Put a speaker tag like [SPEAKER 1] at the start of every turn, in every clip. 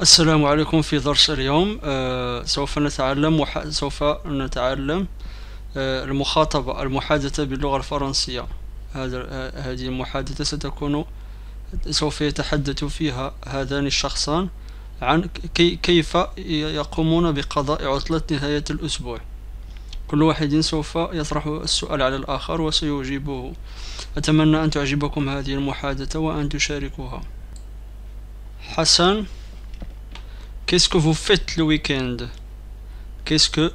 [SPEAKER 1] السلام عليكم في درس اليوم آه سوف نتعلم وح... سوف نتعلم آه المخاطبة المحادثة باللغة الفرنسية هذا آه هذه المحادثة ستكون سوف يتحدث فيها هذان الشخصان عن كي... كيف يقومون بقضاء عطلة نهاية الأسبوع كل واحد سوف يطرح السؤال على الآخر وسيجيبه أتمنى أن تعجبكم هذه المحادثة وأن تشاركوها حسن Qu'est-ce que vous faites le week-end Qu'est-ce que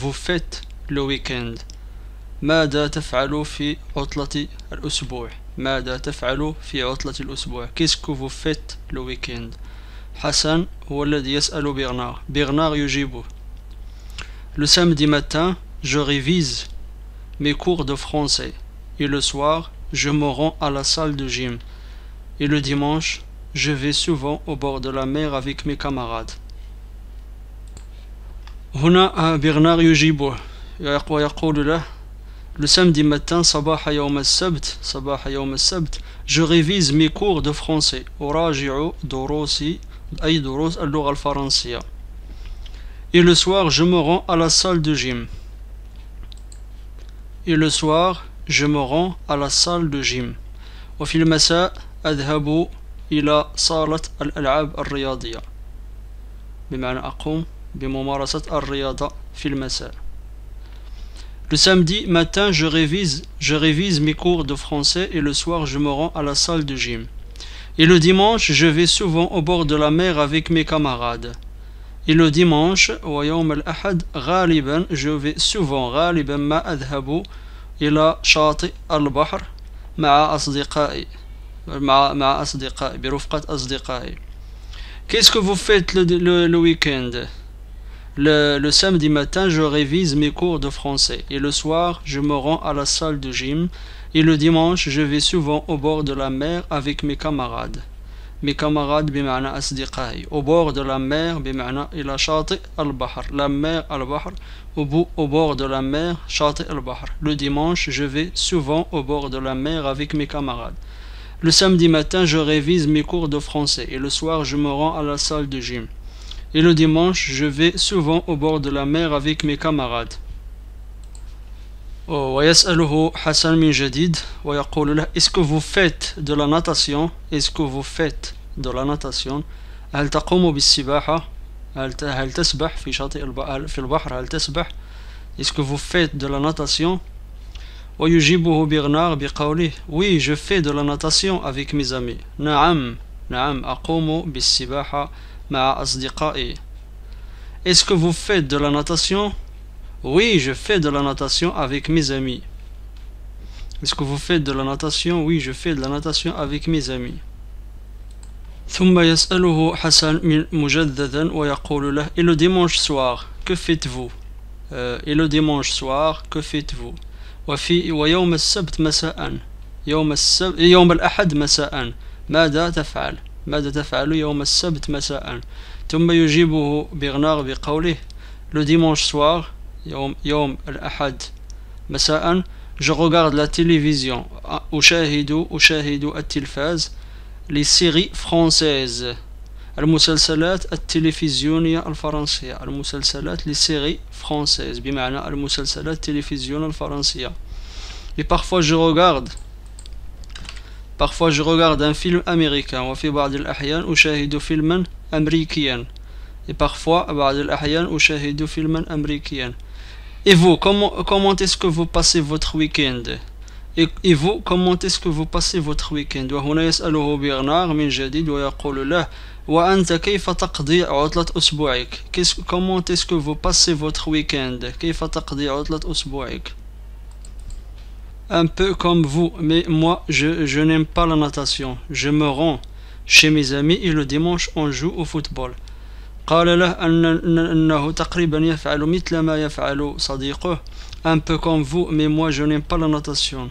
[SPEAKER 1] vous faites le week-end ماذا تفعل في عطلة الأسبوع ماذا تفعل في عطلة الأسبوع Qu'est-ce que vous faites le week-end Hassan, حسن هو الذي يسأل Bernard. برنار يجيبه Le samedi matin, je révise mes cours de français et le soir, je me rends à la salle de gym. Et le dimanche, je vais souvent au bord de la mer avec mes camarades. هنا le samedi matin je révise mes cours de français rends دروسي la دروس de gym et le soir je me rends à la salle de gym et le soir je me rends à la salle de gym le samedi matin, je révise, je révise mes cours de français et le soir, je me rends à la salle de gym. Et le dimanche, je vais souvent au bord de la mer avec mes camarades. Et le dimanche, royaume الأحد je vais souvent غالبا ما la إلى شاطئ البحر Qu'est-ce que vous faites le, week-end le, samedi matin, je révise mes cours de français et le soir, je me rends à la salle de gym et le dimanche, je vais souvent au bord de la mer avec mes camarades. Mes camarades, bimana Au bord de la mer, bimana ila shati al bahar La mer al bahar au, bout, au bord de la mer, al Le dimanche, je vais souvent au bord de la mer avec mes camarades. Le samedi matin, je révise mes cours de français et le soir, je me rends à la salle de gym. Et le dimanche, je vais souvent au bord de la mer avec mes camarades. ويسأله حسن من جديد ويقول له est-ce que vous faites de la natation est-ce que vous faites de la natation est-ce que vous faites de la natation oui, je fais de la natation avec mes amis. Naam, naam, bisibaha Est-ce que vous faites de la natation Oui, je fais de la natation avec mes amis. Est-ce que vous faites de la natation Oui, je fais de la natation avec mes amis. Et le dimanche soir, que faites-vous euh, Et le dimanche soir, que faites-vous وفي ويوم السبت مساء يوم السبت يوم الأحد مساء ماذا تفعل ماذا تفعل يوم السبت مساء ثم يجيبه بغنار بقوله لو ديمونش سوار يوم يوم الأحد مساء je regarde la télévision أشاهد أشاهد التلفاز les séries françaises المسلسلات التلفزيونية الفرنسية المسلسلات لسيري فرانسيز بمعنى المسلسلات التلفزيون الفرنسية et parfois je regarde parfois je regarde un film américain وفي بعض الأحيان أشاهد فيلما أمريكيا et parfois بعض الأحيان أشاهد فيلما أمريكيا et vous comment, comment est-ce que vous passez votre week-end Et, et, vous, comment est-ce que vous passez votre week-end وهنا يسأله برنار من جديد ويقول له وأنت كيف تقضي عطلة أسبوعك comment est-ce que vous passez votre week-end un peu comme vous mais moi je, je n'aime pas la natation je me rends chez mes amis et le dimanche on joue au football قال له تقريبا يفعل مثل ما يفعل صديقه un peu comme vous mais moi je n'aime pas la natation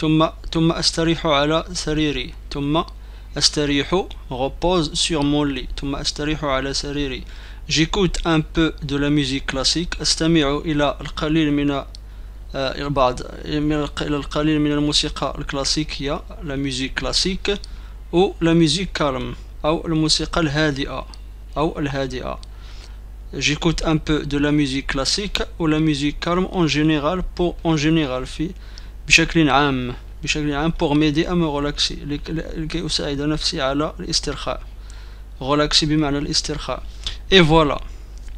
[SPEAKER 1] ثم ثم استريح على سريري ثم استريح غوبوز سور مولي لي ثم استريح على سريري جيكوت ان بو دو لا ميوزيك كلاسيك استمع الى القليل من آه، بعض الى القليل من الموسيقى الكلاسيكيه لا ميوزيك كلاسيك او لا ميوزيك كالم او الموسيقى الهادئه او الهادئه جيكوت ان بو دو لا ميوزيك كلاسيك او لا ميوزيك كالم اون جينيرال بو اون جينيرال في بشكل عام بشكل عام pour m'aider à me relaxer لكي أساعد نفسي على الاسترخاء relaxer بمعنى الاسترخاء et voilà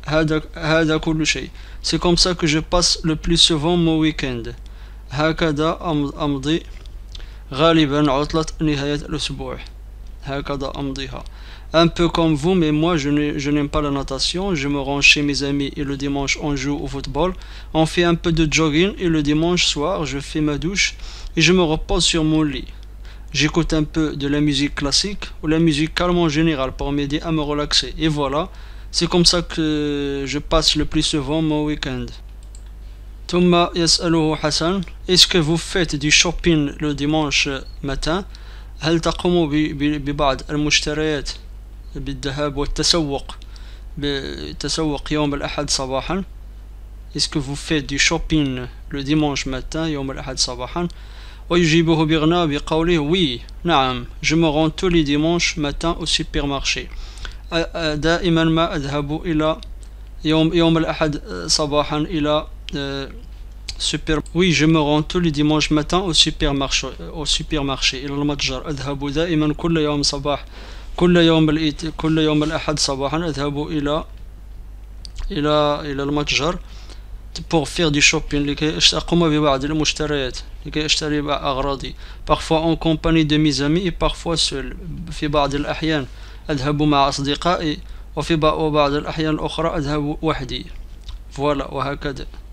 [SPEAKER 1] هذا هذا كل شيء c'est comme ça que je passe le plus souvent mon week هكذا أمضي غالبا عطلة نهاية الأسبوع هكذا أمضيها un peu comme vous, mais moi je n'aime pas la natation. Je me rends chez mes amis et le dimanche on joue au football. On fait un peu de jogging et le dimanche soir je fais ma douche et je me repose sur mon lit. J'écoute un peu de la musique classique ou la musique calme en général pour m'aider à me relaxer. Et voilà, c'est comme ça que je passe le plus souvent mon week-end. Thomas Hassan Est-ce que vous faites du shopping le dimanche matin هل تقوم بالذهاب والتسوق بالتسوق يوم الأحد صباحا Est-ce que vous faites du shopping le dimanche matin يوم الأحد صباحا ويجيبه بغنى بقوله oui نعم je me rends tous les dimanches matin au supermarché دائما ما أذهب إلى يوم يوم الأحد آه، صباحا إلى آه، سوبر وي جو مو رون تو لي ديمونج ماتان او سوبر مارشي او سوبر مارشي الى المتجر اذهب دائما كل يوم صباح كل يوم الإت... كل يوم الأحد صباحا أذهب إلى إلى إلى المتجر pour faire du shopping لكي أقوم ببعض المشتريات لكي أشتري بعض أغراضي parfois en compagnie de mes amis et parfois seul في بعض الأحيان أذهب مع أصدقائي وفي بعض الأحيان الأخرى أذهب وحدي فوالا وهكذا